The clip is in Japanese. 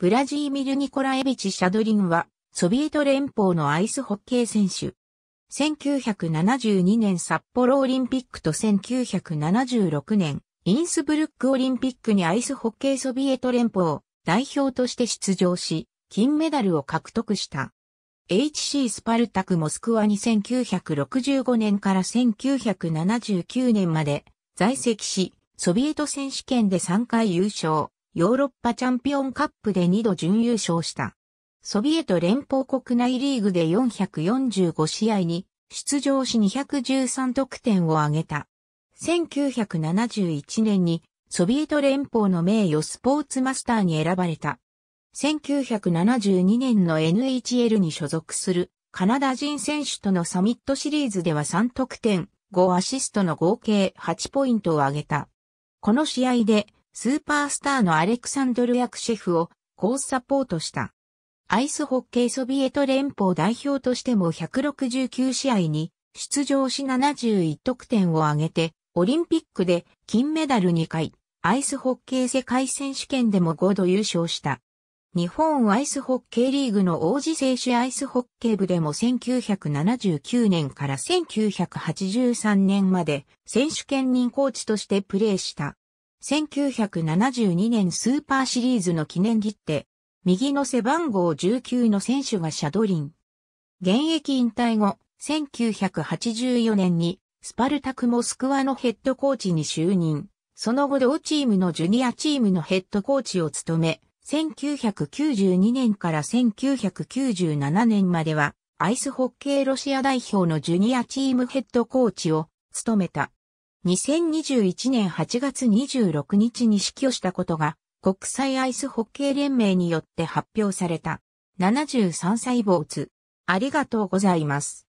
ブラジーミル・ニコラエビチ・シャドリンは、ソビエト連邦のアイスホッケー選手。1972年札幌オリンピックと1976年、インスブルックオリンピックにアイスホッケーソビエト連邦代表として出場し、金メダルを獲得した。HC スパルタクモスクワに1965年から1979年まで在籍し、ソビエト選手権で3回優勝。ヨーロッパチャンピオンカップで2度準優勝した。ソビエト連邦国内リーグで445試合に出場し213得点を挙げた。1971年にソビエト連邦の名誉スポーツマスターに選ばれた。1972年の NHL に所属するカナダ人選手とのサミットシリーズでは3得点、5アシストの合計8ポイントを挙げた。この試合でスーパースターのアレクサンドル・ヤクシェフをコースサポートした。アイスホッケーソビエト連邦代表としても169試合に出場し71得点を挙げて、オリンピックで金メダル2回、アイスホッケー世界選手権でも5度優勝した。日本アイスホッケーリーグの王子選手アイスホッケー部でも1979年から1983年まで選手権人コーチとしてプレーした。1972年スーパーシリーズの記念切手、右の背番号19の選手がシャドリン。現役引退後、1984年にスパルタクモスクワのヘッドコーチに就任。その後同チームのジュニアチームのヘッドコーチを務め、1992年から1997年まではアイスホッケーロシア代表のジュニアチームヘッドコーチを務めた。2021年8月26日に死去したことが国際アイスホッケー連盟によって発表された。73歳坊主。ありがとうございます。